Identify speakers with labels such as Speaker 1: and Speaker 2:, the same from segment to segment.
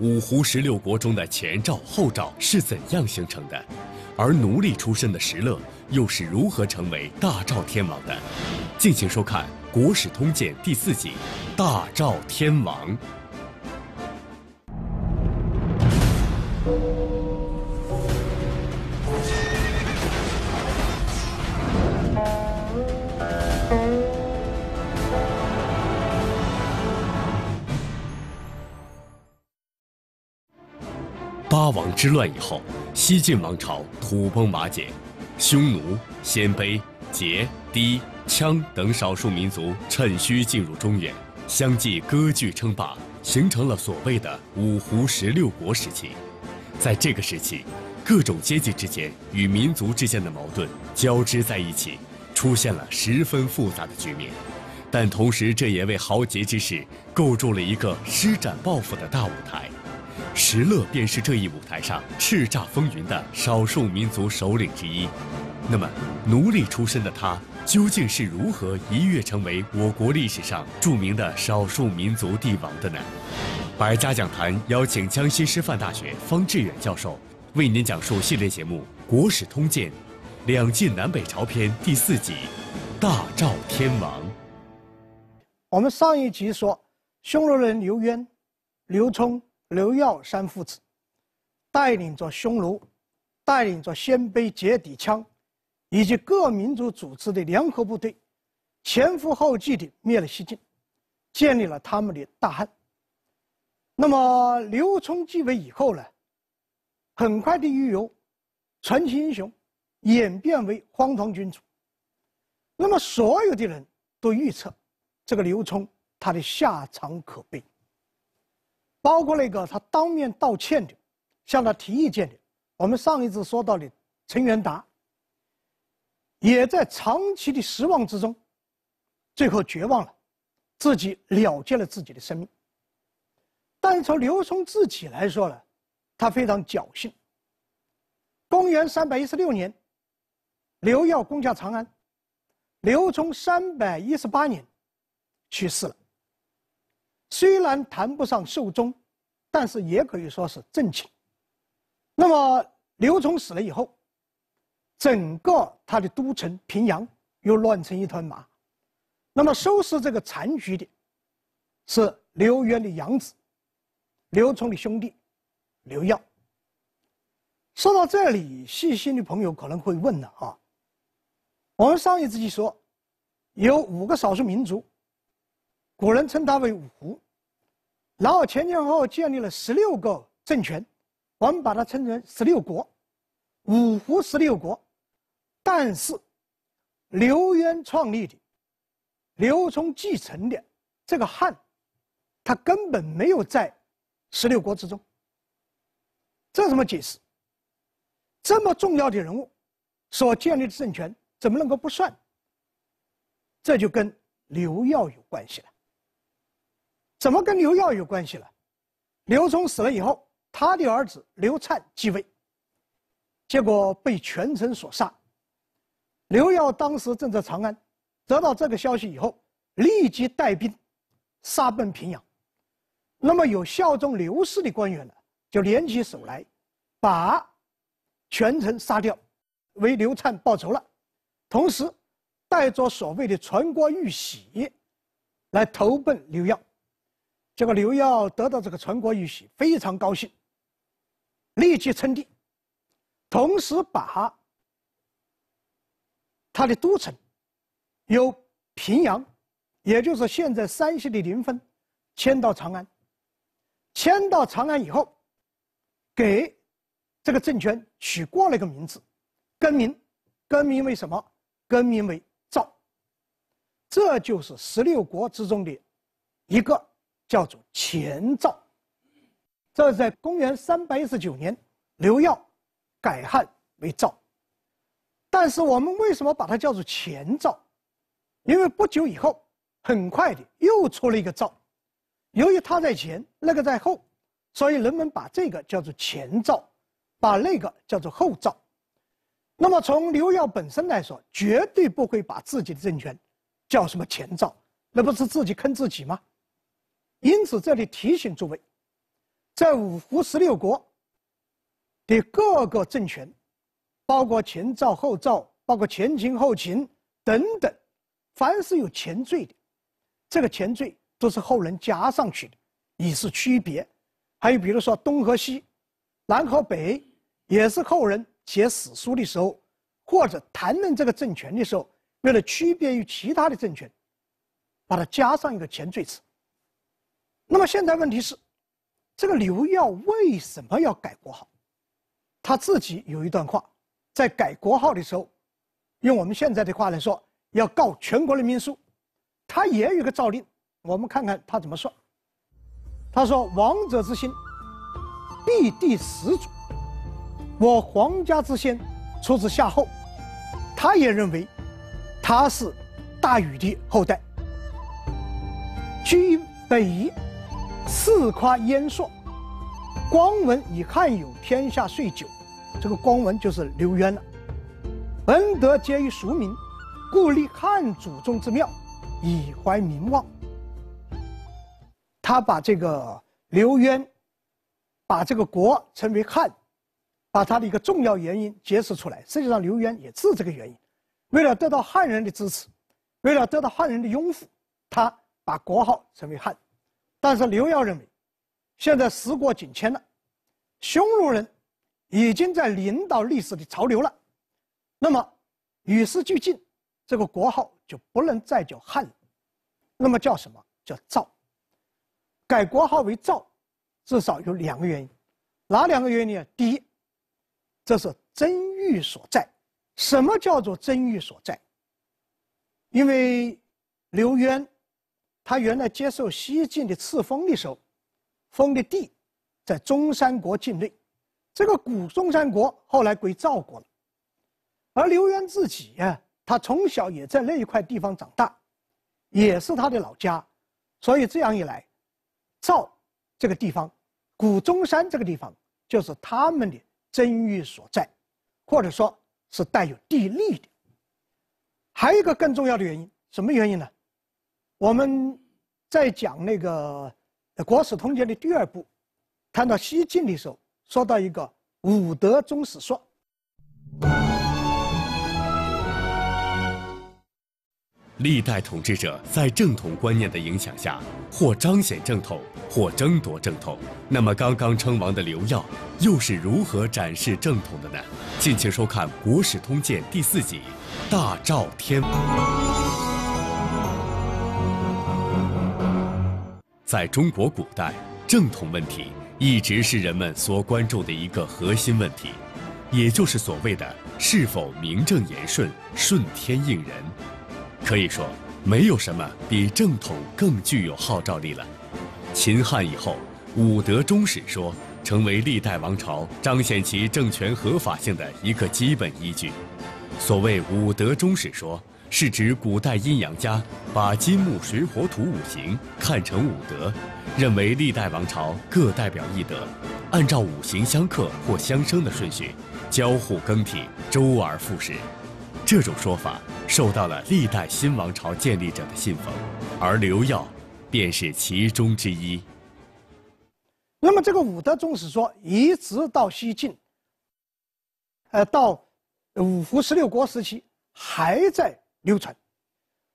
Speaker 1: 五胡十六国中的前赵、后赵是怎样形成的？而奴隶出身的石勒又是如何成为大赵天王的？敬请收看《国史通鉴》第四集《大赵天王》。王之乱以后，西晋王朝土崩瓦解，匈奴、鲜卑、羯、氐、羌等少数民族趁虚进入中原，相继割据称霸，形成了所谓的“五胡十六国”时期。在这个时期，各种阶级之间与民族之间的矛盾交织在一起，出现了十分复杂的局面。但同时，这也为豪杰之士构筑了一个施展抱负的大舞台。石勒便是这一舞台上叱咤风云的少数民族首领之一。那么，奴隶出身的他究竟是如何一跃成为我国历史上著名的少数民族帝王的呢？百家讲坛邀请江西师范大学方志远教授为您讲述系列节目《国史通鉴·两晋南北朝篇》第四集《大赵天王》。
Speaker 2: 我们上一集说，匈奴人刘渊、刘聪。刘耀三父子带领着匈奴、带领着鲜卑、羯、底羌以及各民族组织的联合部队，前赴后继地灭了西晋，建立了他们的大汉。那么刘聪继位以后呢，很快的由传奇英雄演变为荒唐君主。那么所有的人都预测，这个刘聪他的下场可悲。包括那个他当面道歉的，向他提意见的，我们上一次说到的陈元达，也在长期的失望之中，最后绝望了，自己了结了自己的生命。但是从刘聪自己来说呢，他非常侥幸。公元三百一十六年，刘耀攻下长安，刘聪三百一十八年，去世了。虽然谈不上寿终。但是也可以说是正寝。那么刘聪死了以后，整个他的都城平阳又乱成一团麻。那么收拾这个残局的，是刘渊的养子，刘聪的兄弟刘耀。说到这里，细心的朋友可能会问了啊，我们上一集说有五个少数民族，古人称他为五胡。然后前前后后建立了十六个政权，我们把它称成十六国，五胡十六国。但是，刘渊创立的、刘聪继承的这个汉，他根本没有在十六国之中。这怎么解释？这么重要的人物所建立的政权，怎么能够不算？这就跟刘耀有关系了。怎么跟刘耀有关系了？刘聪死了以后，他的儿子刘粲继位，结果被全城所杀。刘耀当时正在长安，得到这个消息以后，立即带兵杀奔平阳。那么，有效忠刘氏的官员呢，就联起手来，把全城杀掉，为刘粲报仇了。同时，带着所谓的传国玉玺来投奔刘耀。这个刘耀得到这个全国玉玺，非常高兴，立即称帝，同时把他的都城由平阳，也就是现在山西的临汾，迁到长安。迁到长安以后，给这个政权取过了一个名字，更名，更名为什么？更名为赵。这就是十六国之中的一个。叫做前赵，这是在公元三百一十九年，刘耀改汉为赵。但是我们为什么把它叫做前赵？因为不久以后，很快的又出了一个赵，由于他在前，那个在后，所以人们把这个叫做前赵，把那个叫做后赵。那么从刘耀本身来说，绝对不会把自己的政权叫什么前赵，那不是自己坑自己吗？因此，这里提醒诸位，在五胡十六国的各个政权，包括前赵、后赵，包括前秦、后秦等等，凡是有前缀的，这个前缀都是后人加上去的，以示区别。还有，比如说东和西、南和北，也是后人写史书的时候，或者谈论这个政权的时候，为了区别于其他的政权，把它加上一个前缀词。那么现在问题是，这个刘耀为什么要改国号？他自己有一段话，在改国号的时候，用我们现在的话来说，要告全国人民书。他也有个诏令，我们看看他怎么说。他说：“王者之心，必地始祖。我皇家之先，出自夏后。”他也认为，他是大禹的后代，居北。四夸燕朔，光文以汉有天下岁久，这个光文就是刘渊了。文德皆于俗民，故立汉祖宗之庙，以怀民望。他把这个刘渊，把这个国称为汉，把他的一个重要原因揭示出来。实际上，刘渊也是这个原因，为了得到汉人的支持，为了得到汉人的拥护，他把国号称为汉。但是刘耀认为，现在时过境迁了，匈奴人已经在领导历史的潮流了，那么与时俱进，这个国号就不能再叫汉，那么叫什么？叫赵。改国号为赵，至少有两个原因，哪两个原因呢？第一，这是真欲所在。什么叫做真欲所在？因为刘渊。他原来接受西晋的赐封的时候，封的地在中山国境内，这个古中山国后来归赵国了，而刘渊自己呀，他从小也在那一块地方长大，也是他的老家，所以这样一来，赵这个地方，古中山这个地方就是他们的争域所在，或者说，是带有地利的。还有一个更重要的原因，什么原因呢？我们在讲那个《国史通鉴》的第二部，谈到西晋的时候，说到一个武德宗史说。
Speaker 1: 历代统治者在正统观念的影响下，或彰显正统，或争夺正统。那么，刚刚称王的刘耀又是如何展示正统的呢？敬请收看《国史通鉴》第四集《大赵天》。在中国古代，正统问题一直是人们所关注的一个核心问题，也就是所谓的是否名正言顺、顺天应人。可以说，没有什么比正统更具有号召力了。秦汉以后，武德忠史说成为历代王朝彰显其政权合法性的一个基本依据。所谓武德忠史说。是指古代阴阳家把金木水火土五行看成五德，认为历代王朝各代表一德，按照五行相克或相生的顺序交互更替，周而复始。这种说法受到了历代新王朝建立者的信奉，而刘耀便是其中之一。
Speaker 2: 那么，这个五德宗史说一直到西晋，呃，到五胡十六国时期还在。流存，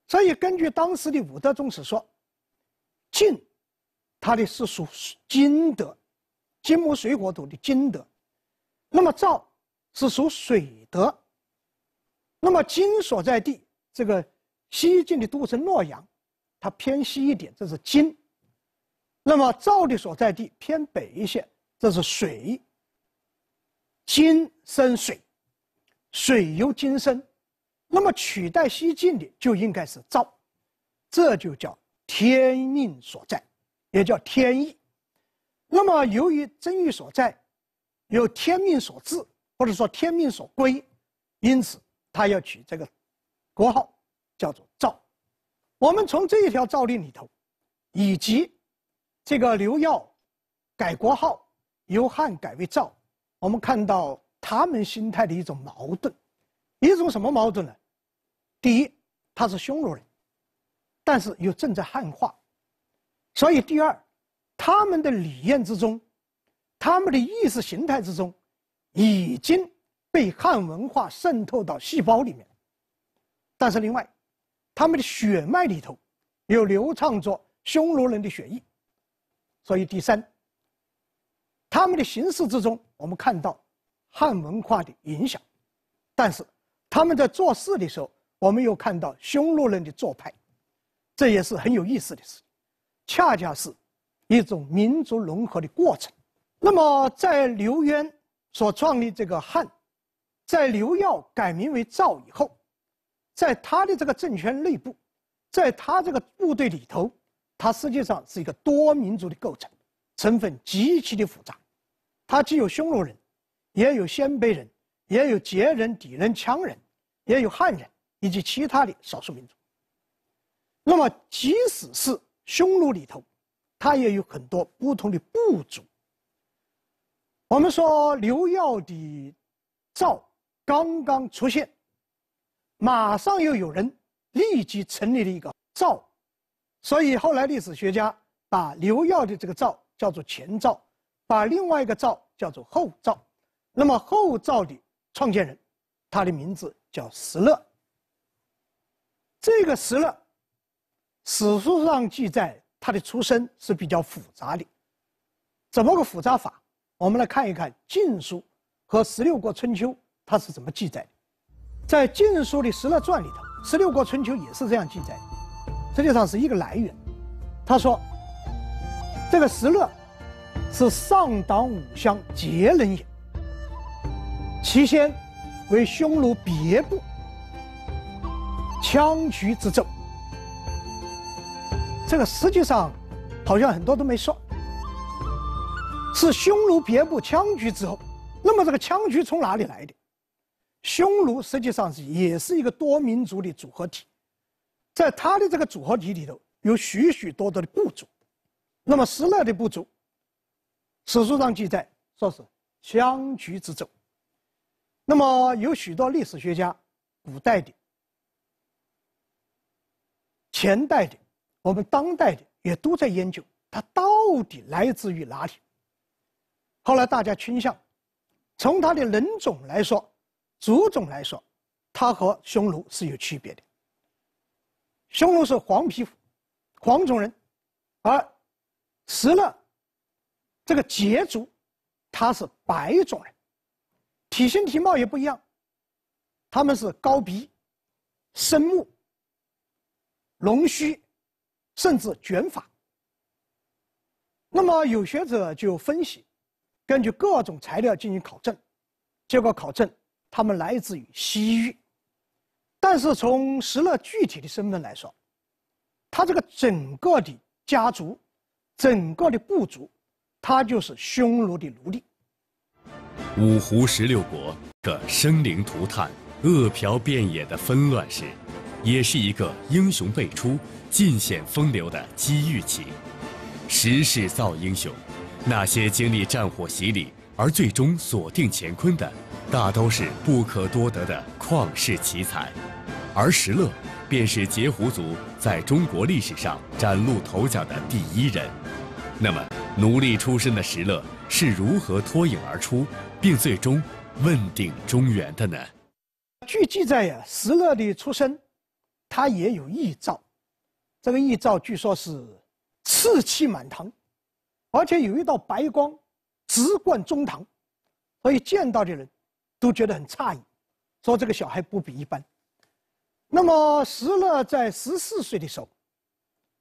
Speaker 2: 所以根据当时的五德宗史说，晋，它的是属金德，金木水火土的金德，那么赵是属水德。那么金所在地这个西晋的都城洛阳，它偏西一点，这是金；那么赵的所在地偏北一些，这是水。金生水，水由金生。那么取代西晋的就应该是赵，这就叫天命所在，也叫天意。那么由于争议所在，有天命所至，或者说天命所归，因此他要取这个国号，叫做赵。我们从这一条诏令里头，以及这个刘耀改国号由汉改为赵，我们看到他们心态的一种矛盾。一种什么矛盾呢？第一，他是匈奴人，但是又正在汉化，所以第二，他们的理念之中，他们的意识形态之中，已经被汉文化渗透到细胞里面，但是另外，他们的血脉里头，有流畅着匈奴人的血液，所以第三，他们的行事之中，我们看到汉文化的影响，但是。他们在做事的时候，我们又看到匈奴人的做派，这也是很有意思的事，恰恰是一种民族融合的过程。那么，在刘渊所创立这个汉，在刘耀改名为赵以后，在他的这个政权内部，在他这个部队里头，他实际上是一个多民族的构成，成分极其的复杂，他既有匈奴人，也有鲜卑人，也有羯人、氐人、羌人。也有汉人以及其他的少数民族。那么，即使是匈奴里头，他也有很多不同的部族。我们说刘耀的赵刚刚出现，马上又有人立即成立了一个赵，所以后来历史学家把刘耀的这个赵叫做前赵，把另外一个赵叫做后赵。那么后赵的创建人，他的名字。叫石勒。这个石勒，史书上记载他的出身是比较复杂的，怎么个复杂法？我们来看一看《晋书》和《十六国春秋》，他是怎么记载的。在《晋书》的石勒传里头，《十六国春秋》也是这样记载的，实际上是一个来源。他说：“这个石勒，是上党五乡杰人也，其先。”为匈奴别部羌渠之州。这个实际上好像很多都没说，是匈奴别部羌渠之后。那么这个羌渠从哪里来的？匈奴实际上是也是一个多民族的组合体，在他的这个组合体里头有许许多多的部族。那么失乐的部族，史书上记载说是羌渠之州。那么有许多历史学家，古代的、前代的、我们当代的，也都在研究它到底来自于哪里。后来大家倾向，从它的人种来说，族种来说，它和匈奴是有区别的。匈奴是黄皮肤、黄种人，而石勒这个羯族，他是白种人。体型体貌也不一样，他们是高鼻、深目、龙须，甚至卷发。那么有学者就分析，根据各种材料进行考证，结果考证他们来自于西域。但是从石勒具体的身份来说，他这个整个的家族、整个的部族，他就是匈奴的奴隶。
Speaker 1: 五胡十六国，个生灵涂炭、饿殍遍野的纷乱时，也是一个英雄辈出、尽显风流的机遇期。时势造英雄，那些经历战火洗礼而最终锁定乾坤的，大都是不可多得的旷世奇才。而石勒，便是截胡族在中国历史上崭露头角的第一人。那么，奴隶出身的石勒是如何脱颖而出？并最终问鼎中原的呢？
Speaker 2: 据记载呀，石勒的出生，他也有异兆。这个异兆据说是赤气满堂，而且有一道白光直贯中堂，所以见到的人都觉得很诧异，说这个小孩不比一般。那么石勒在十四岁的时候，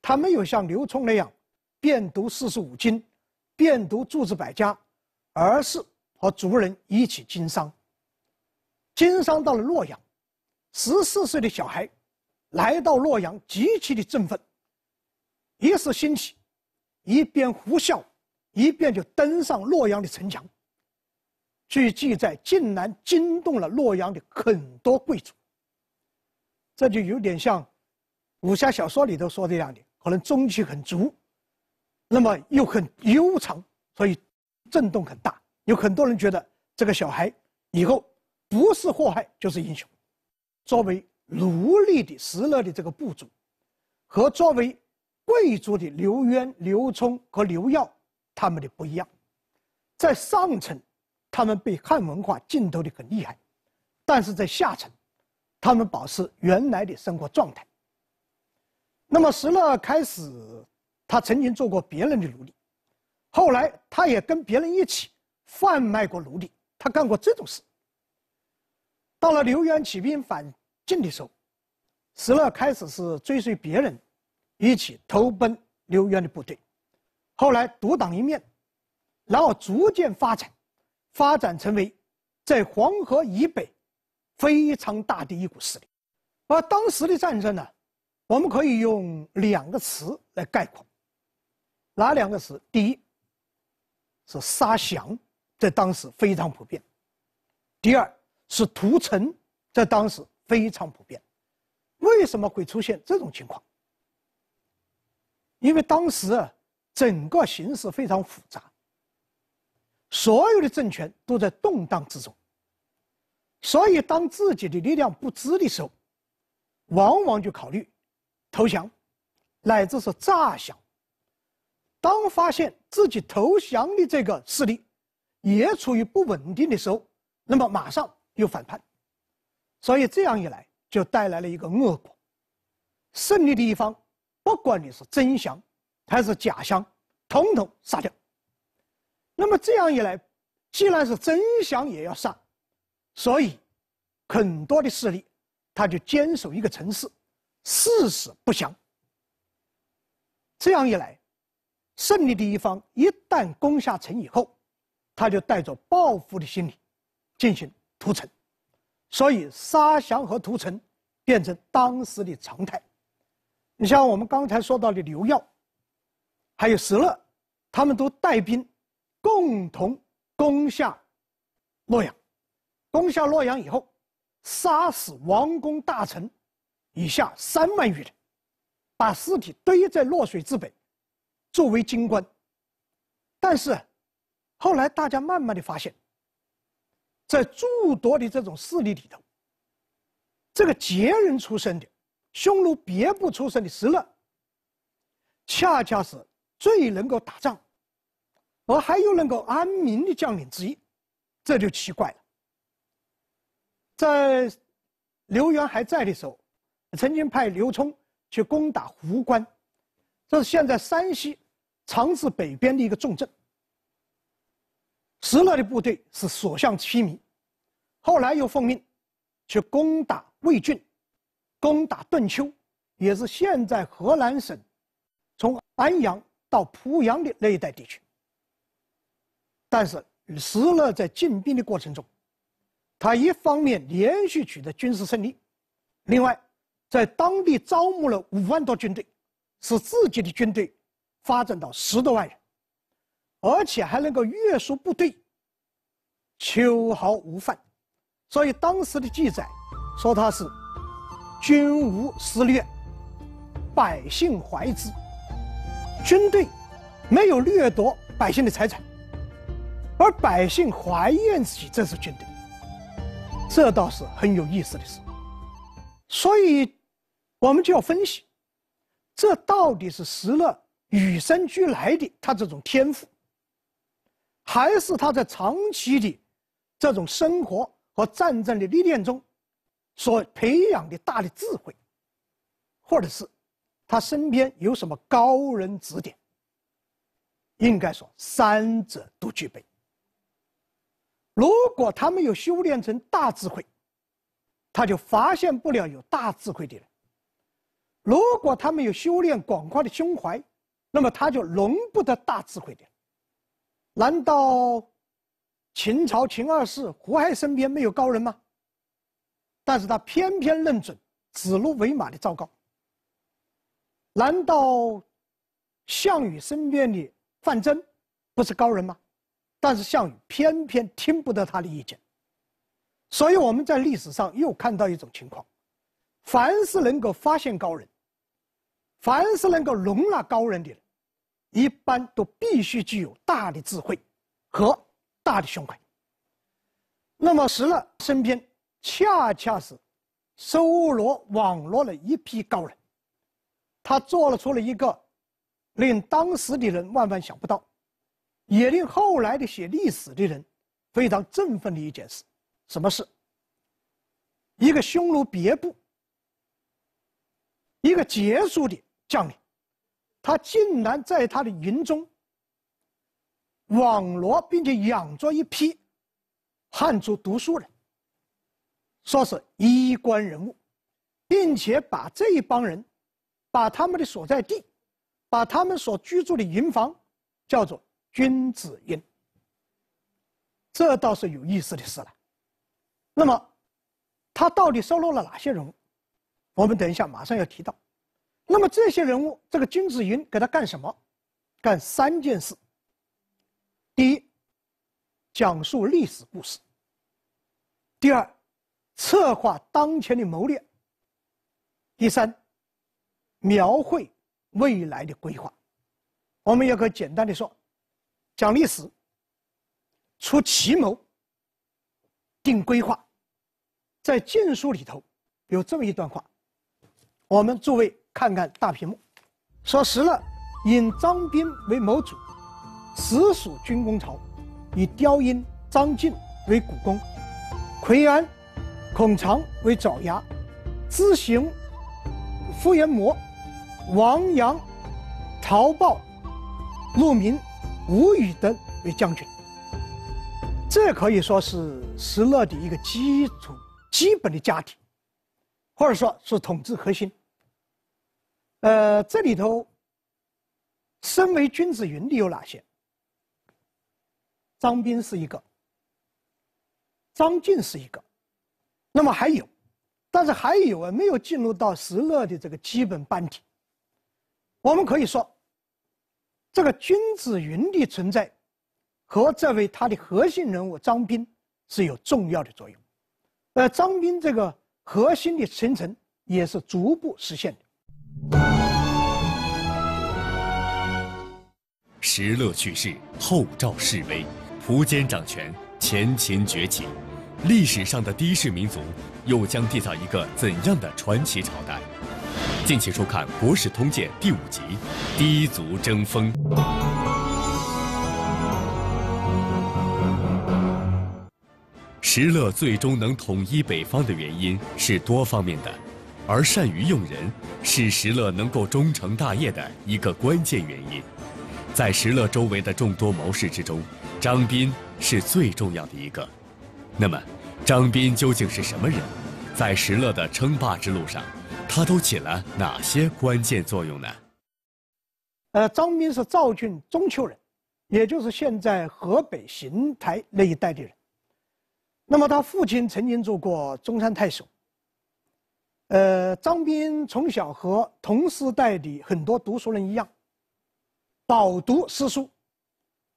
Speaker 2: 他没有像刘聪那样遍读四书五经，遍读诸子百家，而是。和族人一起经商。经商到了洛阳，十四岁的小孩来到洛阳，极其的振奋，一时兴起，一边呼啸，一边就登上洛阳的城墙。据记载，竟然惊动了洛阳的很多贵族。这就有点像武侠小说里头说的那样，的可能中气很足，那么又很悠长，所以震动很大。有很多人觉得这个小孩以后不是祸害就是英雄。作为奴隶的石勒的这个部族，和作为贵族的刘渊、刘聪和刘耀，他们的不一样。在上层，他们被汉文化浸透的很厉害；但是在下层，他们保持原来的生活状态。那么石勒开始，他曾经做过别人的奴隶，后来他也跟别人一起。贩卖过奴隶，他干过这种事。到了刘渊起兵反晋的时候，石勒开始是追随别人，一起投奔刘渊的部队，后来独当一面，然后逐渐发展，发展成为在黄河以北非常大的一股势力。而当时的战争呢，我们可以用两个词来概括。哪两个词？第一是杀降。在当时非常普遍。第二是屠城，在当时非常普遍。为什么会出现这种情况？因为当时啊，整个形势非常复杂，所有的政权都在动荡之中。所以，当自己的力量不支的时候，往往就考虑投降，乃至是诈降。当发现自己投降的这个势力，也处于不稳定的时候，那么马上又反叛，所以这样一来就带来了一个恶果：胜利的一方，不管你是真降还是假降，统统杀掉。那么这样一来，既然是真降也要杀，所以很多的势力他就坚守一个城市，誓死不降。这样一来，胜利的一方一旦攻下城以后，他就带着报复的心理进行屠城，所以杀降和屠城变成当时的常态。你像我们刚才说到的刘耀，还有石勒，他们都带兵共同攻下洛阳，攻下洛阳以后，杀死王公大臣以下三万余人，把尸体堆在洛水之北，作为京棺。但是，后来，大家慢慢的发现，在诸多的这种势力里头，这个杰人出身的匈奴别部出身的石勒，恰恰是最能够打仗，而还又能够安民的将领之一，这就奇怪了。在刘源还在的时候，曾经派刘冲去攻打壶关，这是现在山西长治北边的一个重镇。石勒的部队是所向披靡，后来又奉命去攻打魏郡，攻打顿丘，也是现在河南省从安阳到濮阳的那一带地区。但是石勒在进兵的过程中，他一方面连续取得军事胜利，另外，在当地招募了五万多军队，使自己的军队发展到十多万人。而且还能够约束部队，秋毫无犯，所以当时的记载说他是“军无私掠，百姓怀之”。军队没有掠夺百姓的财产，而百姓怀念自己这支军队，这倒是很有意思的事。所以，我们就要分析，这到底是石勒与生俱来的他这种天赋。还是他在长期的这种生活和战争的历练中所培养的大的智慧，或者是他身边有什么高人指点。应该说，三者都具备。如果他没有修炼成大智慧，他就发现不了有大智慧的人；如果他没有修炼广阔的胸怀，那么他就容不得大智慧的人。难道秦朝秦二世胡亥身边没有高人吗？但是他偏偏认准“指鹿为马”的赵高。难道项羽身边的范增不是高人吗？但是项羽偏偏听不得他的意见。所以我们在历史上又看到一种情况：凡是能够发现高人，凡是能够容纳高人的。一般都必须具有大的智慧和大的胸怀。那么石勒身边恰恰是搜罗网络了一批高人，他做了出了一个令当时的人万万想不到，也令后来的写历史的人非常振奋的一件事。什么事？一个匈奴别部，一个杰出的将领。他竟然在他的营中网罗并且养着一批汉族读书人，说是衣冠人物，并且把这一帮人，把他们的所在地，把他们所居住的营房，叫做君子营。这倒是有意思的事了。那么，他到底收录了哪些人？物？我们等一下马上要提到。那么这些人物，这个君子云给他干什么？干三件事：第一，讲述历史故事；第二，策划当前的谋略；第三，描绘未来的规划。我们也可简单的说：讲历史、出奇谋、定规划。在《晋书》里头有这么一段话，我们作为。看看大屏幕，说石勒引张宾为谋主，实属军功朝，以刁英、张晋为股肱，奎安、孔长为爪牙，咨行傅延模王阳、陶豹、陆明、吴羽等为将军。这可以说是石勒的一个基础、基本的家庭，或者说是统治核心。呃，这里头，身为君子云的有哪些？张斌是一个，张晋是一个，那么还有，但是还有啊，没有进入到石勒的这个基本班底。我们可以说，这个君子云的存在，和这位他的核心人物张斌是有重要的作用。呃，张斌这个核心的形成也是逐步实现的。
Speaker 1: 石勒去世后，赵示威，苻坚掌权，前秦崛起。历史上的低士民族又将缔造一个怎样的传奇朝代？敬请收看《国史通鉴》第五集《氐族争锋》。石勒最终能统一北方的原因是多方面的。而善于用人是石勒能够终成大业的一个关键原因。在石勒周围的众多谋士之中，张斌是最重要的一个。那么，张斌究竟是什么人？在石勒的称霸之路上，他都起了哪些关键作用呢？
Speaker 2: 呃，张斌是赵郡中丘人，也就是现在河北邢台那一带的人。那么，他父亲曾经做过中山太守。呃，张斌从小和同时代的很多读书人一样，饱读诗书，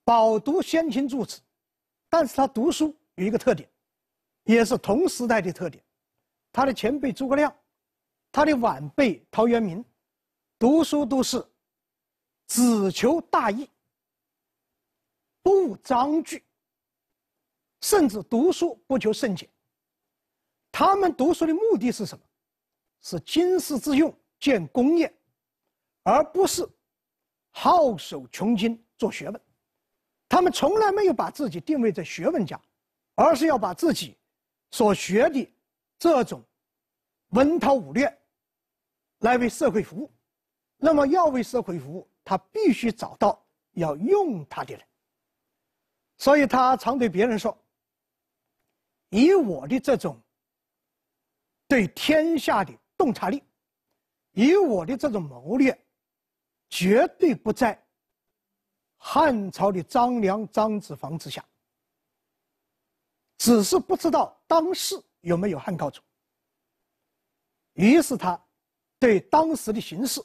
Speaker 2: 饱读先秦诸子，但是他读书有一个特点，也是同时代的特点，他的前辈诸葛亮，他的晚辈陶渊明，读书都是只求大义，不章句，甚至读书不求甚解。他们读书的目的是什么？是经世致用，建功业，而不是好手穷经做学问。他们从来没有把自己定位在学问家，而是要把自己所学的这种文韬武略来为社会服务。那么要为社会服务，他必须找到要用他的人。所以他常对别人说：“以我的这种对天下的。”洞察力，以我的这种谋略，绝对不在汉朝的张良、张子房之下。只是不知道当时有没有汉高祖。于是他对当时的形势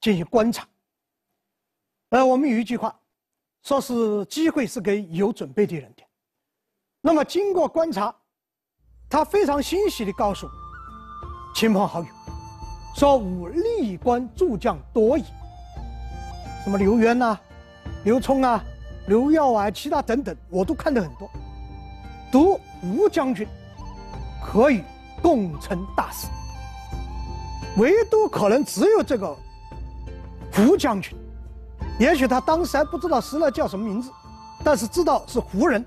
Speaker 2: 进行观察。呃，我们有一句话，说是机会是给有准备的人的。那么经过观察，他非常欣喜地告诉。亲朋好友说：“吾力关诸将多矣，什么刘渊呐，刘聪啊，刘耀啊，其他等等，我都看得很多。读吴将军可以共成大事，唯独可能只有这个胡将军，也许他当时还不知道石勒叫什么名字，但是知道是胡人，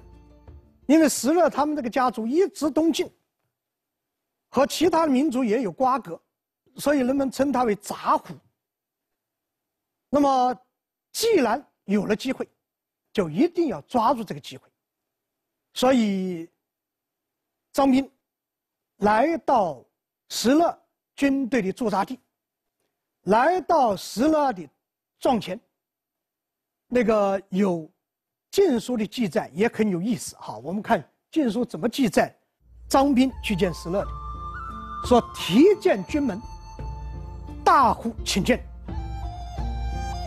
Speaker 2: 因为石勒他们这个家族一直东进。和其他民族也有瓜葛，所以人们称他为“杂虎”。那么，既然有了机会，就一定要抓住这个机会。所以，张斌来到石勒军队的驻扎地，来到石勒的帐前。那个《有《晋书》的记载也很有意思。哈，我们看《晋书》怎么记载张斌去见石勒的。说提剑军门，大呼请见，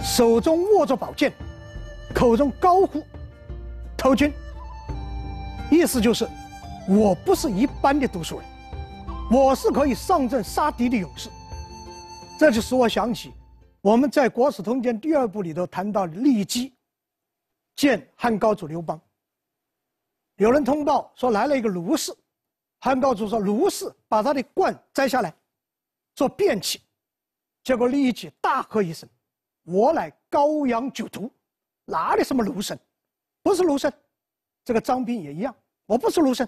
Speaker 2: 手中握着宝剑，口中高呼投军，意思就是我不是一般的读书人，我是可以上阵杀敌的勇士。这就使我想起我们在《国史通鉴》第二部里头谈到骊姬见汉高祖刘邦，有人通报说来了一个卢氏。汉高祖说：“卢氏把他的冠摘下来，做便器。”结果立即大喝一声：“我乃高阳酒徒，哪里什么卢生？不是卢生。”这个张斌也一样，我不是卢生，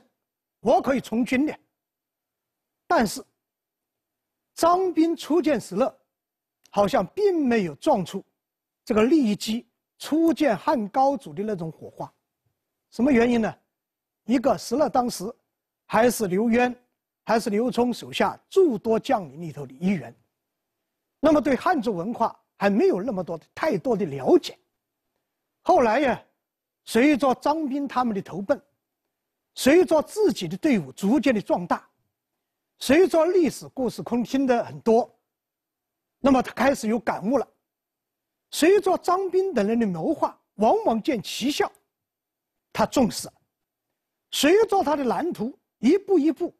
Speaker 2: 我可以从军的。但是张斌初见石勒，好像并没有撞出这个立即初见汉高祖的那种火花。什么原因呢？一个石勒当时。还是刘渊，还是刘聪手下诸多将领里头的一员。那么对汉族文化还没有那么多、太多的了解。后来呀，随着张兵他们的投奔，随着自己的队伍逐渐的壮大，随着历史故事空听的很多，那么他开始有感悟了。随着张斌等人的谋划，往往见奇效，他重视。随着他的蓝图。一步一步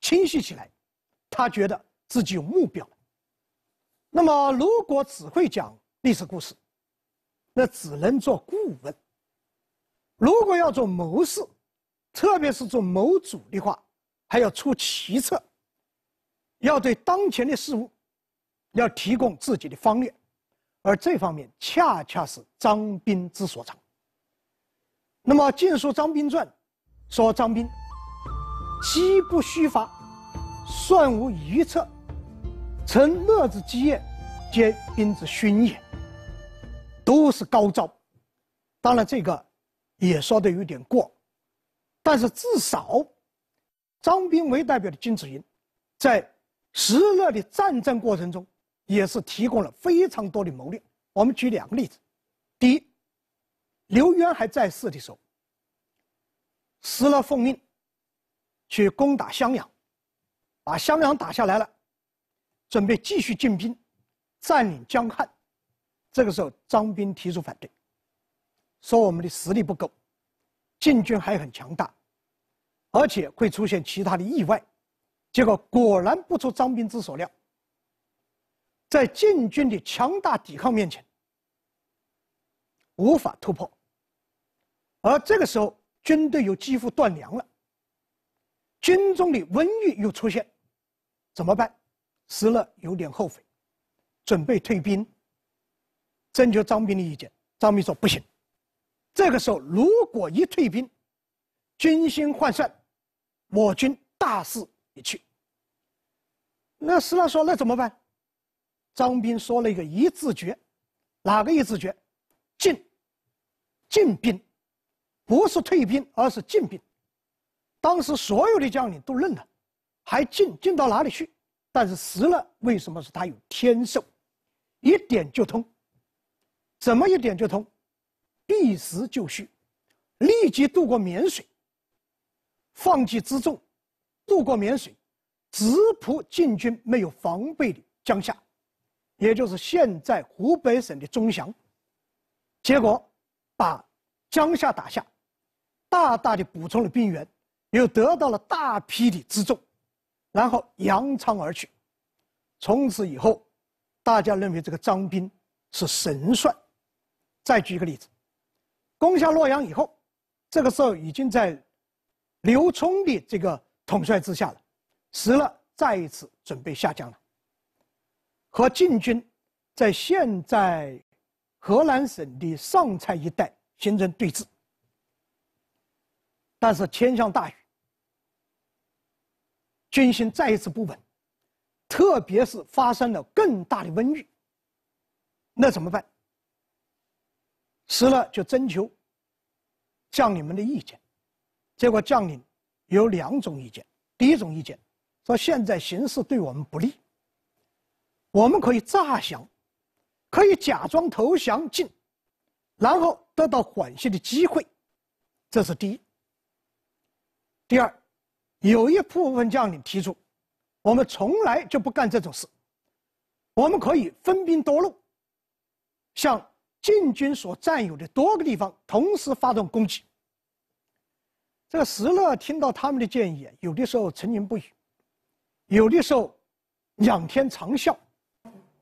Speaker 2: 清晰起来，他觉得自己有目标了。那么，如果只会讲历史故事，那只能做顾问；如果要做谋士，特别是做谋主的话，还要出奇策，要对当前的事物要提供自己的方略，而这方面恰恰是张斌之所长。那么，《晋书·张斌传》说张斌。机不虚发，算无遗策，成乐之基业，皆兵之勋也。都是高招，当然这个也说得有点过，但是至少，张兵为代表的金子云，在石勒的战争过程中，也是提供了非常多的谋略。我们举两个例子：第一，刘渊还在世的时候，石勒奉命。去攻打襄阳，把襄阳打下来了，准备继续进兵，占领江汉。这个时候，张兵提出反对，说我们的实力不够，晋军还很强大，而且会出现其他的意外。结果果然不出张兵之所料，在晋军的强大抵抗面前，无法突破。而这个时候，军队又几乎断粮了。军中的瘟疫又出现，怎么办？石勒有点后悔，准备退兵。征求张斌的意见，张斌说不行。这个时候如果一退兵，军心涣散，我军大势已去。那石勒说那怎么办？张斌说了一个一字诀，哪个一字诀？进，进兵，不是退兵，而是进兵。当时所有的将领都愣了，还进进到哪里去？但是死了，为什么说他有天授？一点就通，怎么一点就通？避实就虚，立即渡过沔水，放弃辎重，渡过沔水，直扑晋军没有防备的江夏，也就是现在湖北省的钟祥，结果把江夏打下，大大的补充了兵员，又得到了大批的辎重，然后扬长而去。从此以后，大家认为这个张斌是神算。再举一个例子，攻下洛阳以后，这个时候已经在刘聪的这个统帅之下了，石了再一次准备下江了，和晋军在现在河南省的上蔡一带形成对峙。但是天降大雨。军心再一次不稳，特别是发生了更大的瘟疫。那怎么办？死了就征求将领们的意见，结果将领有两种意见：第一种意见说，现在形势对我们不利，我们可以诈降，可以假装投降进，然后得到缓刑的机会，这是第一。第二。有一部分将领提出，我们从来就不干这种事，我们可以分兵多路，向晋军所占有的多个地方同时发动攻击。这个石勒听到他们的建议，有的时候沉吟不语，有的时候仰天长啸，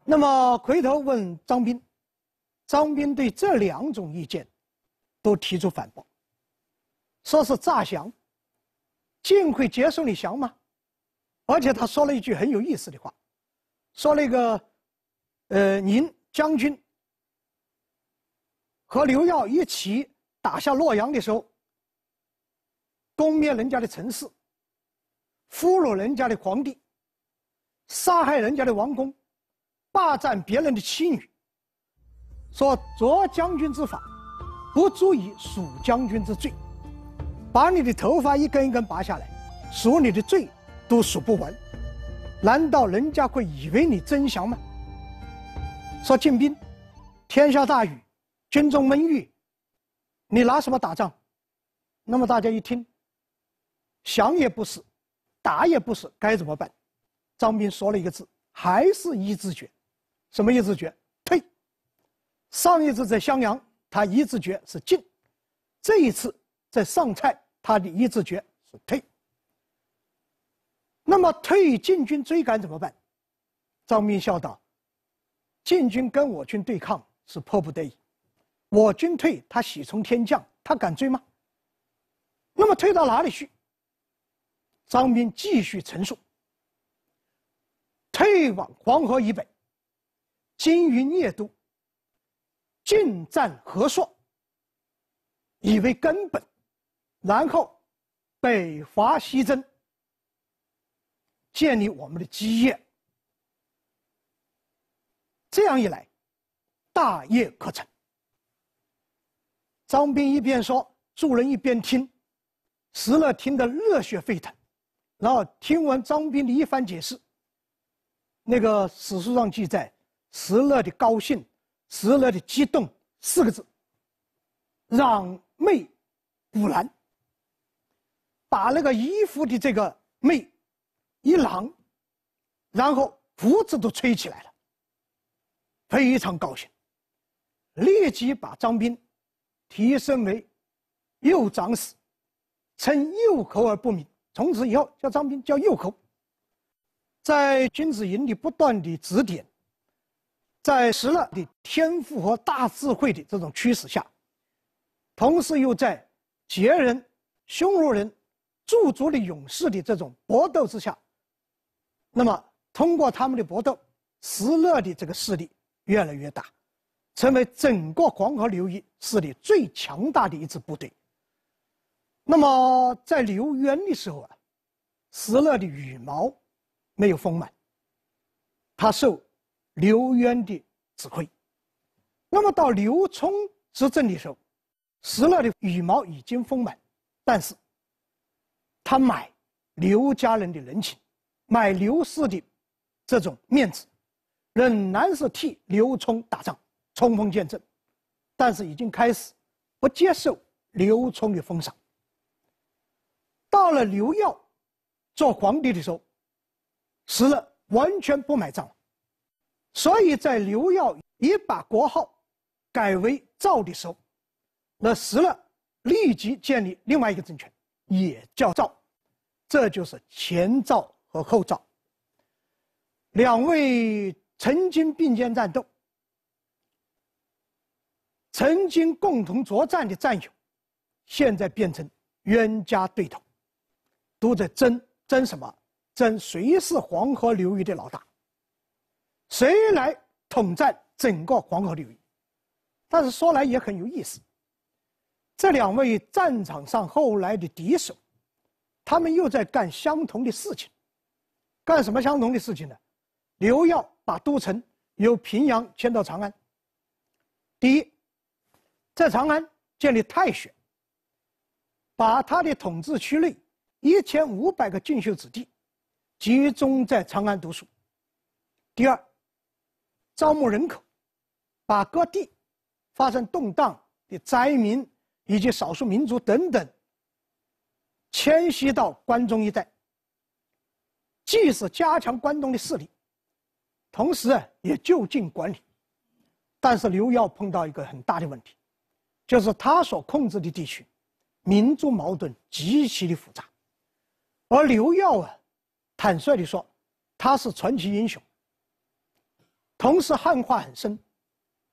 Speaker 2: 那么回头问张斌，张斌对这两种意见都提出反驳，说是诈降。尽会接受李翔吗？而且他说了一句很有意思的话，说那个，呃，您将军和刘耀一起打下洛阳的时候，攻灭人家的城市，俘虏人家的皇帝，杀害人家的王公，霸占别人的妻女。说卓将军之法，不足以赎将军之罪。把你的头发一根一根拔下来，数你的罪都数不完，难道人家会以为你真降吗？说进兵，天下大雨，军中闷雨，你拿什么打仗？那么大家一听，降也不是，打也不是，该怎么办？张兵说了一个字，还是一字决。什么一字决？呸！上一次在襄阳，他一字决是进，这一次。在上蔡，他的一字决是退。那么退进晋军追赶怎么办？张斌笑道：“晋军跟我军对抗是迫不得已，我军退，他喜从天降，他敢追吗？那么退到哪里去？”张斌继续陈述：“退往黄河以北，经营聂都，进占河朔，以为根本。”然后，北伐西征。建立我们的基业。这样一来，大业可成。张斌一边说，众人一边听，石勒听得热血沸腾。然后听完张斌的一番解释，那个史书上记载，石勒的高兴，石勒的激动，四个字。攘灭，五兰。把那个衣服的这个妹一拢，然后胡子都吹起来了，非常高兴，立即把张斌提升为右长史，称右口而不名。从此以后叫张斌叫右口。在军子营里不断的指点，在石勒的天赋和大智慧的这种驱使下，同时又在杰人、匈奴人。驻足的勇士的这种搏斗之下，那么通过他们的搏斗，石勒的这个势力越来越大，成为整个黄河流域势力最强大的一支部队。那么在刘渊的时候啊，石勒的羽毛没有丰满，他受刘渊的指挥。那么到刘聪执政的时候，石勒的羽毛已经丰满，但是。他买刘家人的人情，买刘氏的这种面子，仍然是替刘冲打仗冲锋陷阵，但是已经开始不接受刘冲的封赏。到了刘耀做皇帝的时候，死了完全不买账，所以在刘耀也把国号改为赵的时候，那死了立即建立另外一个政权。也叫赵，这就是前赵和后赵两位曾经并肩战斗、曾经共同作战的战友，现在变成冤家对头，都在争争什么？争谁是黄河流域的老大，谁来统战整个黄河流域？但是说来也很有意思。这两位战场上后来的敌手，他们又在干相同的事情，干什么相同的事情呢？刘耀把都城由平阳迁到长安。第一，在长安建立太学，把他的统治区内一千五百个俊秀子弟集中在长安读书。第二，招募人口，把各地发生动荡的灾民。以及少数民族等等迁徙到关中一带，既是加强关东的势力，同时啊也就近管理。但是刘耀碰到一个很大的问题，就是他所控制的地区，民族矛盾极其的复杂。而刘耀啊，坦率地说，他是传奇英雄，同时汉化很深，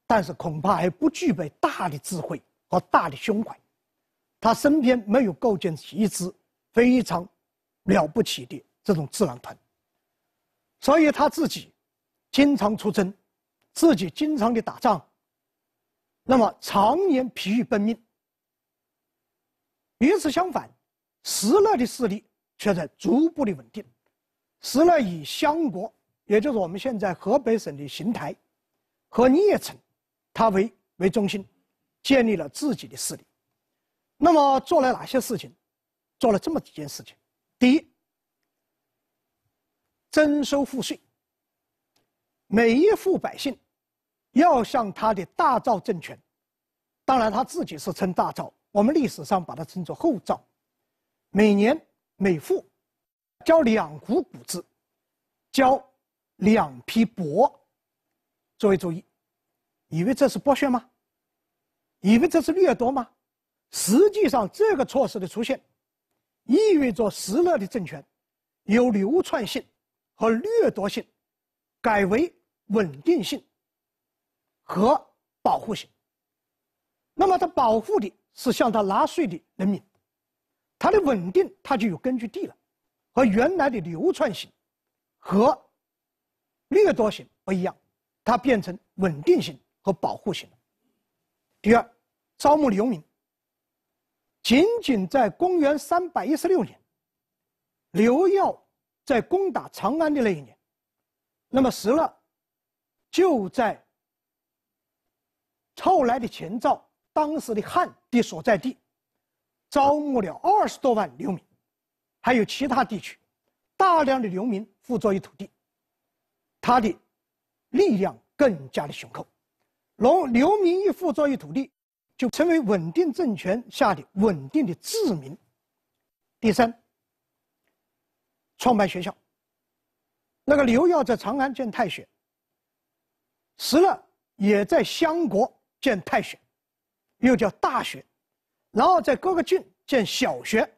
Speaker 2: 但是恐怕还不具备大的智慧。和大的胸怀，他身边没有构建起一支非常了不起的这种智囊团，所以他自己经常出征，自己经常的打仗，那么常年疲于奔命。与此相反，石勒的势力却在逐步的稳定。石勒以相国，也就是我们现在河北省的邢台和邺城，他为为中心。建立了自己的势力，那么做了哪些事情？做了这么几件事情：第一，征收赋税。每一户百姓要向他的大赵政权，当然他自己是称大赵，我们历史上把它称作后赵，每年每户交两股谷子，交两匹帛。作为注意，以为这是剥削吗？以为这是掠夺吗？实际上，这个措施的出现，意味着石勒的政权由流窜性和掠夺性，改为稳定性和保护性。那么，他保护的是向他纳税的人民，他的稳定他就有根据地了，和原来的流窜性，和掠夺性不一样，它变成稳定性和保护性了。第二，招募流民。仅仅在公元316年，刘耀在攻打长安的那一年，那么石了，就在后来的前赵，当时的汉的所在地，招募了二十多万流民，还有其他地区，大量的流民附着于土地，他的力量更加的雄厚。农流民一富，作遇土地，就成为稳定政权下的稳定的治民。第三，创办学校。那个刘耀在长安建太学，石勒也在相国建太学，又叫大学。然后在各个郡建小学，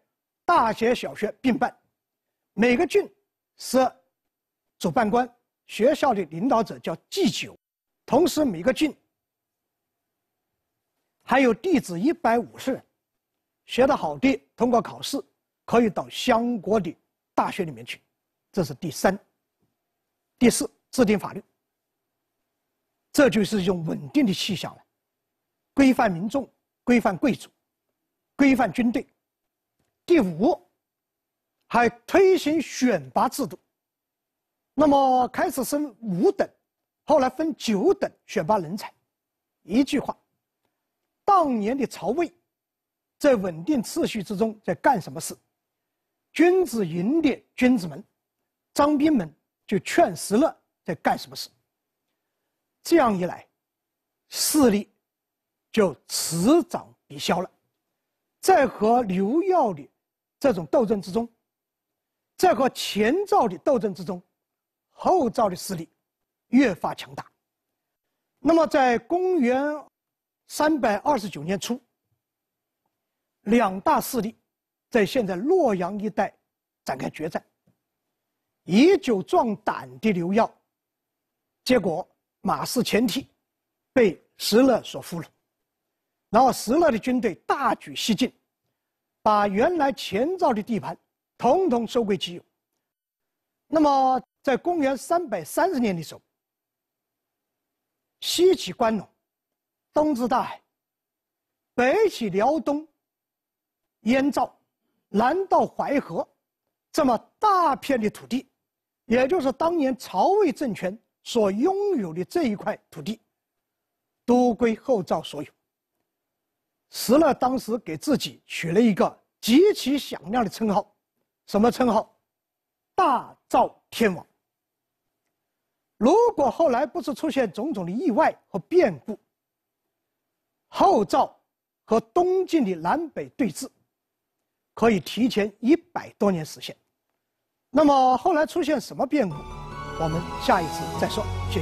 Speaker 2: 大学、小学并办。每个郡设主办官，学校的领导者叫祭酒。同时，每个郡。还有弟子一百五十人，学得好的通过考试，可以到相国的大学里面去。这是第三、第四，制定法律。这就是一种稳定的气象了，规范民众，规范贵族，规范军队。第五，还推行选拔制度。那么开始分五等，后来分九等选拔人才。一句话。当年的曹魏，在稳定秩序之中在干什么事？君子营的君子们、张兵们就劝食了，在干什么事？这样一来，势力就此长彼消了。在和刘耀的这种斗争之中，在和前赵的斗争之中，后赵的势力越发强大。那么在公元。三百二十九年初，两大势力在现在洛阳一带展开决战。以酒壮胆的刘曜，结果马氏前蹄，被石勒所俘虏，然后石勒的军队大举西进，把原来前赵的地盘统统收归己有。那么，在公元三百三十年的时候，西起关陇。东至大海，北起辽东、燕赵，南到淮河，这么大片的土地，也就是当年曹魏政权所拥有的这一块土地，都归后赵所有。石勒当时给自己取了一个极其响亮的称号，什么称号？“大赵天王”。如果后来不是出现种种的意外和变故，后赵和东晋的南北对峙，可以提前一百多年实现。那么后来出现什么变故，我们下一次再说。谢谢。